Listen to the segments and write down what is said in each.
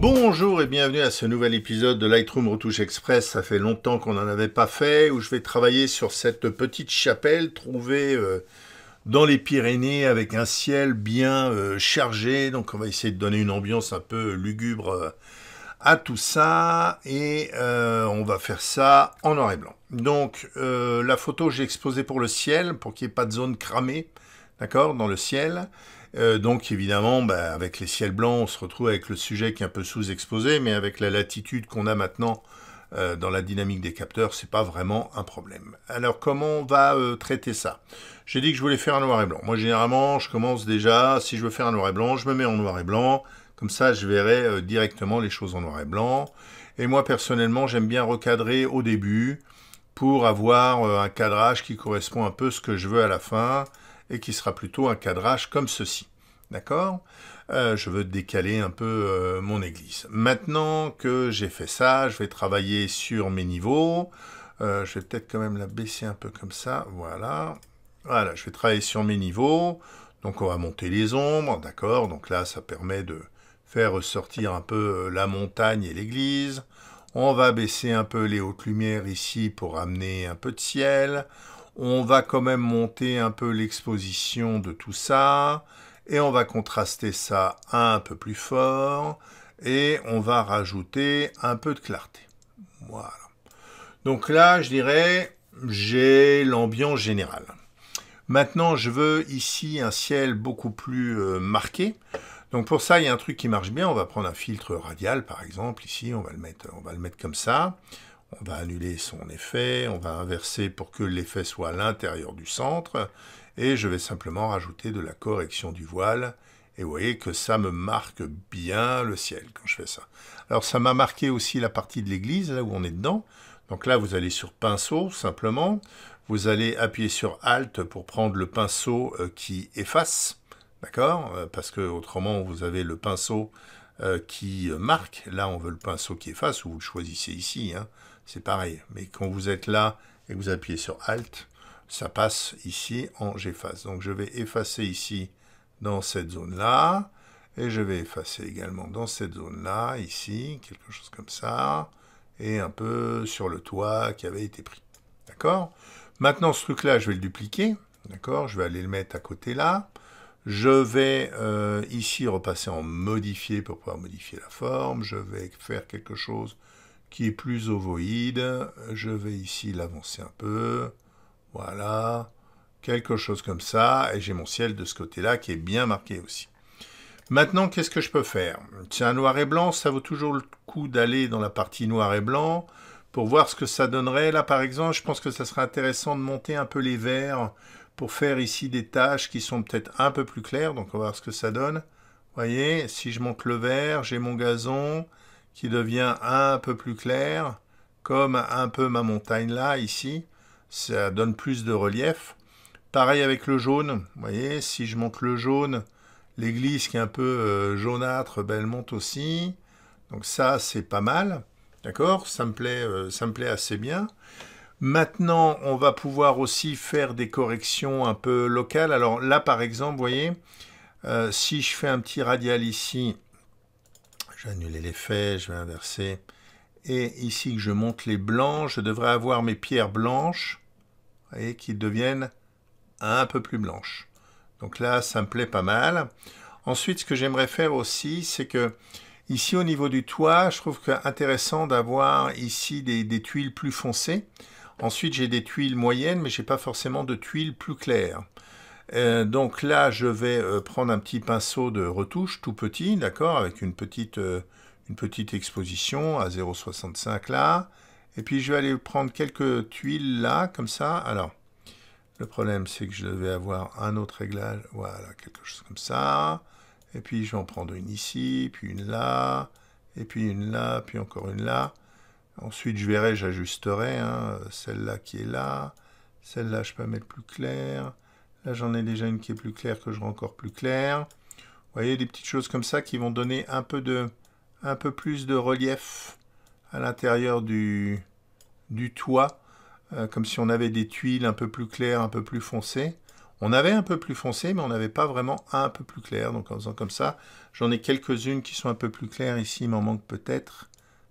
Bonjour et bienvenue à ce nouvel épisode de Lightroom Retouche Express. Ça fait longtemps qu'on n'en avait pas fait, où je vais travailler sur cette petite chapelle trouvée euh, dans les Pyrénées avec un ciel bien euh, chargé. Donc on va essayer de donner une ambiance un peu lugubre euh, à tout ça et on va faire ça en noir et blanc. Donc la photo j'ai exposé pour le ciel pour qu'il n'y ait pas de zone cramée d'accord dans le ciel. Euh, donc évidemment, bah, avec les ciels blancs, on se retrouve avec le sujet qui est un peu sous-exposé, mais avec la latitude qu'on a maintenant euh, dans la dynamique des capteurs, c'est pas vraiment un problème. Alors comment on va euh, traiter ça J'ai dit que je voulais faire un noir et blanc. Moi généralement, je commence déjà, si je veux faire un noir et blanc, je me mets en noir et blanc, comme ça je verrai directement les choses en noir et blanc. Et moi personnellement, j'aime bien recadrer au début pour avoir un cadrage qui correspond un peu à ce que je veux à la fin et qui sera plutôt un cadrage comme ceci. D'accord euh, Je veux décaler un peu euh, mon église. Maintenant que j'ai fait ça, je vais travailler sur mes niveaux. Euh, je vais peut-être quand même la baisser un peu comme ça. Voilà. Voilà, je vais travailler sur mes niveaux. Donc on va monter les ombres, d'accord Donc là, ça permet de faire ressortir un peu la montagne et l'église. On va baisser un peu les hautes lumières ici pour amener un peu de ciel on va quand même monter un peu l'exposition de tout ça, et on va contraster ça un peu plus fort, et on va rajouter un peu de clarté. Voilà. Donc là, je dirais, j'ai l'ambiance générale. Maintenant, je veux ici un ciel beaucoup plus euh, marqué. Donc pour ça, il y a un truc qui marche bien. On va prendre un filtre radial, par exemple, ici. On va le mettre, on va le mettre comme ça on va annuler son effet, on va inverser pour que l'effet soit à l'intérieur du centre, et je vais simplement rajouter de la correction du voile, et vous voyez que ça me marque bien le ciel quand je fais ça. Alors ça m'a marqué aussi la partie de l'église, là où on est dedans, donc là vous allez sur pinceau simplement, vous allez appuyer sur Alt pour prendre le pinceau euh, qui efface, d'accord euh, Parce que autrement vous avez le pinceau euh, qui marque, là on veut le pinceau qui efface, ou vous le choisissez ici, hein c'est pareil. Mais quand vous êtes là et que vous appuyez sur Alt, ça passe ici en J'efface. Donc je vais effacer ici dans cette zone-là. Et je vais effacer également dans cette zone-là, ici, quelque chose comme ça. Et un peu sur le toit qui avait été pris. D'accord Maintenant, ce truc-là, je vais le dupliquer. D'accord Je vais aller le mettre à côté là. Je vais euh, ici repasser en modifier pour pouvoir modifier la forme. Je vais faire quelque chose qui est plus ovoïde. Je vais ici l'avancer un peu. Voilà, quelque chose comme ça. Et j'ai mon ciel de ce côté-là qui est bien marqué aussi. Maintenant, qu'est-ce que je peux faire C'est un noir et blanc, ça vaut toujours le coup d'aller dans la partie noir et blanc pour voir ce que ça donnerait. Là, par exemple, je pense que ça serait intéressant de monter un peu les verts pour faire ici des tâches qui sont peut-être un peu plus claires. Donc, on va voir ce que ça donne. Vous voyez, si je monte le vert, j'ai mon gazon, qui devient un peu plus clair, comme un peu ma montagne là, ici. Ça donne plus de relief. Pareil avec le jaune. Vous voyez, si je monte le jaune, l'église qui est un peu euh, jaunâtre, ben, elle monte aussi. Donc ça, c'est pas mal. D'accord ça, me plaît, euh, ça me plaît assez bien. Maintenant, on va pouvoir aussi faire des corrections un peu locales. Alors là, par exemple, vous voyez, euh, si je fais un petit radial ici, j'ai les l'effet, je vais inverser. Et ici que je monte les blancs, je devrais avoir mes pierres blanches et qui deviennent un peu plus blanches. Donc là, ça me plaît pas mal. Ensuite, ce que j'aimerais faire aussi, c'est que ici au niveau du toit, je trouve que intéressant d'avoir ici des, des, tuiles plus foncées. Ensuite, j'ai des tuiles moyennes, mais j'ai pas forcément de tuiles plus claires. Euh, donc là, je vais euh, prendre un petit pinceau de retouche tout petit, d'accord, avec une petite, euh, une petite exposition à 0,65 là. Et puis je vais aller prendre quelques tuiles là, comme ça. Alors, le problème c'est que je devais avoir un autre réglage, voilà, quelque chose comme ça. Et puis je vais en prendre une ici, puis une là, et puis une là, puis encore une là. Ensuite, je verrai, j'ajusterai hein, celle-là qui est là. Celle-là, je peux mettre plus clair. Là, j'en ai déjà une qui est plus claire, que je rends encore plus claire. Vous voyez, des petites choses comme ça qui vont donner un peu, de, un peu plus de relief à l'intérieur du, du toit, euh, comme si on avait des tuiles un peu plus claires, un peu plus foncées. On avait un peu plus foncé, mais on n'avait pas vraiment un peu plus clair. Donc en faisant comme ça, j'en ai quelques-unes qui sont un peu plus claires. Ici, il m'en manque peut-être.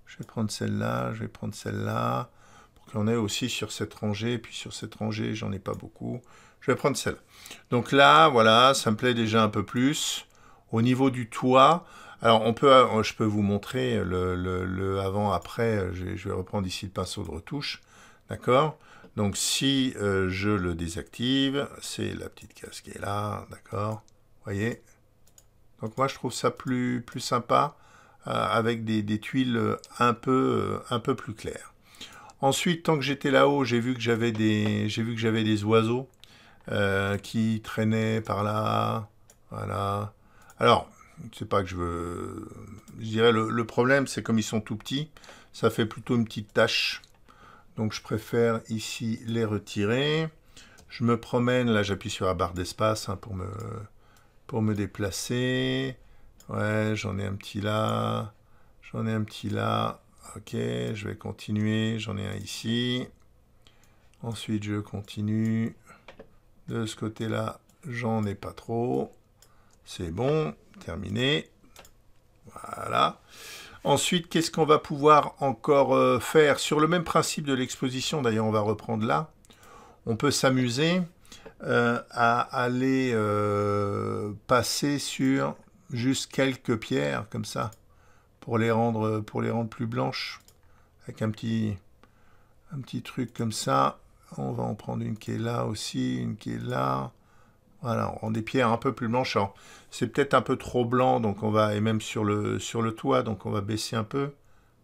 Je vais prendre celle-là, je vais prendre celle-là. Pour qu'on ait aussi sur cette rangée, puis sur cette rangée, j'en ai pas beaucoup. Je vais prendre celle. Donc là, voilà, ça me plaît déjà un peu plus. Au niveau du toit, alors on peut, euh, je peux vous montrer le, avant-après. Euh, je, vais reprendre ici le pinceau de retouche. D'accord Donc si euh, je le désactive, c'est la petite case qui est là. D'accord voyez Donc moi je trouve ça plus, plus sympa avec des, tuiles un peu, un peu plus claires. Ensuite, tant que j'étais là-haut, j'ai vu que j'avais des, j'ai vu que j'avais des oiseaux. Euh, qui traînait par là. Voilà. Alors, c'est pas que je veux. Je dirais le, problème, c'est comme ils sont tout petits, ça fait plutôt une petite tâche. Donc je préfère ici les retirer. Je me promène, là j'appuie sur la barre d'espace hein, pour, me, pour me déplacer. Ouais, j'en ai un petit là. J'en ai un petit là. Ok, je vais continuer. J'en ai un ici. Ensuite, je continue. De ce côté-là, j'en ai pas trop. C'est bon, terminé. Voilà. Ensuite, qu'est-ce qu'on va pouvoir encore euh, faire Sur le même principe de l'exposition, d'ailleurs, on va reprendre là. On peut s'amuser euh, à aller euh, passer sur juste quelques pierres, comme ça, pour les rendre, pour les rendre plus blanches, avec un petit, un petit truc comme ça. On va en prendre une qui est là aussi, une qui est là. Voilà, on des pierres un peu plus blanches. C'est peut-être un peu trop blanc, donc on va, et même sur le, sur le toit, donc on va baisser un peu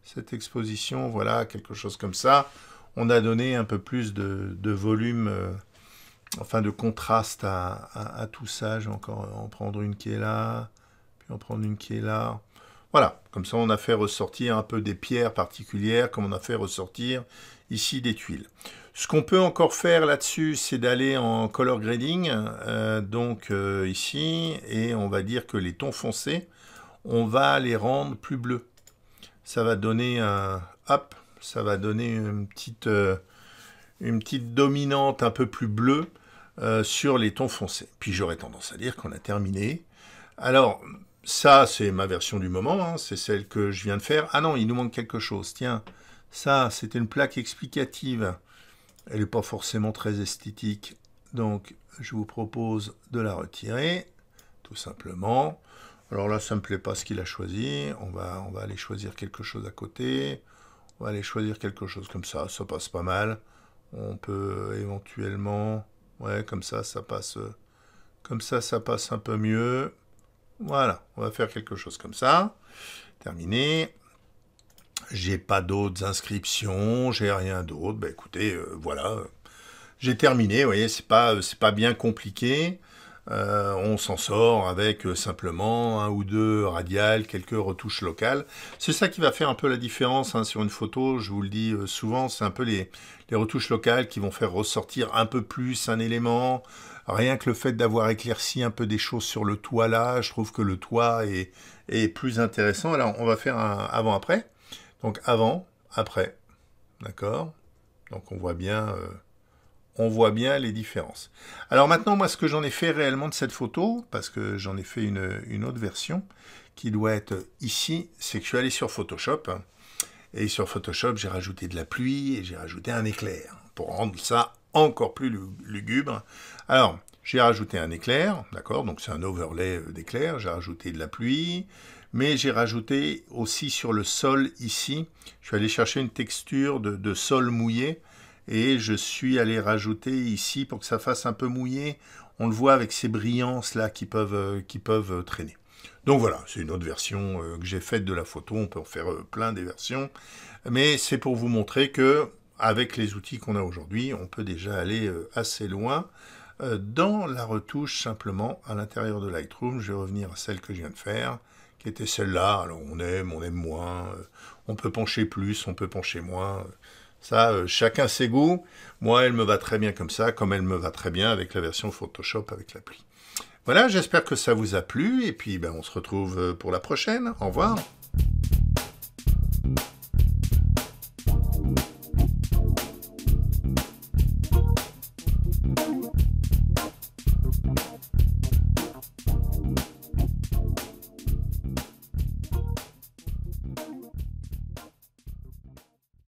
cette exposition. Voilà, quelque chose comme ça. On a donné un peu plus de, de volume, euh, enfin de contraste à, à, tout ça. Je vais encore en prendre une qui est là, puis en prendre une qui est là. Voilà, comme ça on a fait ressortir un peu des pierres particulières, comme on a fait ressortir ici des tuiles. Ce qu'on peut encore faire là-dessus, c'est d'aller en color grading, euh, donc euh, ici, et on va dire que les tons foncés, on va les rendre plus bleus. Ça va donner un, hop, ça va donner une petite, euh, une petite dominante un peu plus bleue sur les tons foncés. Puis j'aurais tendance à dire qu'on a terminé. Alors, ça, c'est ma version du moment, hein. c'est celle que je viens de faire. Ah non, il nous manque quelque chose. Tiens, ça, c'était une plaque explicative. Elle n'est pas forcément très esthétique. Donc, je vous propose de la retirer, tout simplement. Alors là, ça ne me plaît pas ce qu'il a choisi. On va, on va aller choisir quelque chose à côté. On va aller choisir quelque chose comme ça. Ça passe pas mal. On peut éventuellement... Ouais, comme ça, ça passe... Comme ça, ça passe un peu mieux. Voilà, on va faire quelque chose comme ça. Terminé. J'ai pas d'autres inscriptions, j'ai rien d'autre. Bah, écoutez, euh, voilà, j'ai terminé. Vous voyez, c'est pas c'est pas bien compliqué. Euh, on s'en sort avec euh, simplement un ou deux radiales, quelques retouches locales. C'est ça qui va faire un peu la différence hein, sur une photo, je vous le dis souvent, c'est un peu les, retouches locales qui vont faire ressortir un peu plus un élément, Rien que le fait d'avoir éclairci un peu des choses sur le toit là, je trouve que le toit est, plus intéressant. Alors, on va faire un avant-après. Donc, avant, après. D'accord Donc, on voit bien... Euh, on voit bien les différences. Alors maintenant, moi, ce que j'en ai fait réellement de cette photo, parce que j'en ai fait une, une, autre version, qui doit être ici, c'est que je suis allé sur Photoshop, et sur Photoshop, j'ai rajouté de la pluie et j'ai rajouté un éclair pour rendre ça encore plus lugubre. Alors, j'ai rajouté un éclair, d'accord Donc c'est un overlay euh, d'éclair, j'ai rajouté de la pluie, mais j'ai rajouté aussi sur le sol ici, je suis allé chercher une texture de, sol mouillé, et je suis allé rajouter ici pour que ça fasse un peu mouillé. On le voit avec ces brillances là qui peuvent, euh, qui peuvent euh, traîner. Donc voilà, c'est une autre version que j'ai faite de la photo, on peut en faire plein des versions, mais c'est pour vous montrer que avec les outils qu'on a aujourd'hui, on peut déjà aller euh, assez loin euh, dans la retouche simplement à l'intérieur de Lightroom. Je vais revenir à celle que je viens de faire, qui était celle-là. Alors on aime, on aime moins, euh, on peut pencher plus, on peut pencher moins. Ça, chacun ses goûts. Moi, elle me va très bien comme ça, comme elle me va très bien avec la version Photoshop avec l'appli. Voilà, j'espère que ça vous a plu, et puis ben, on se retrouve pour la prochaine. Au revoir.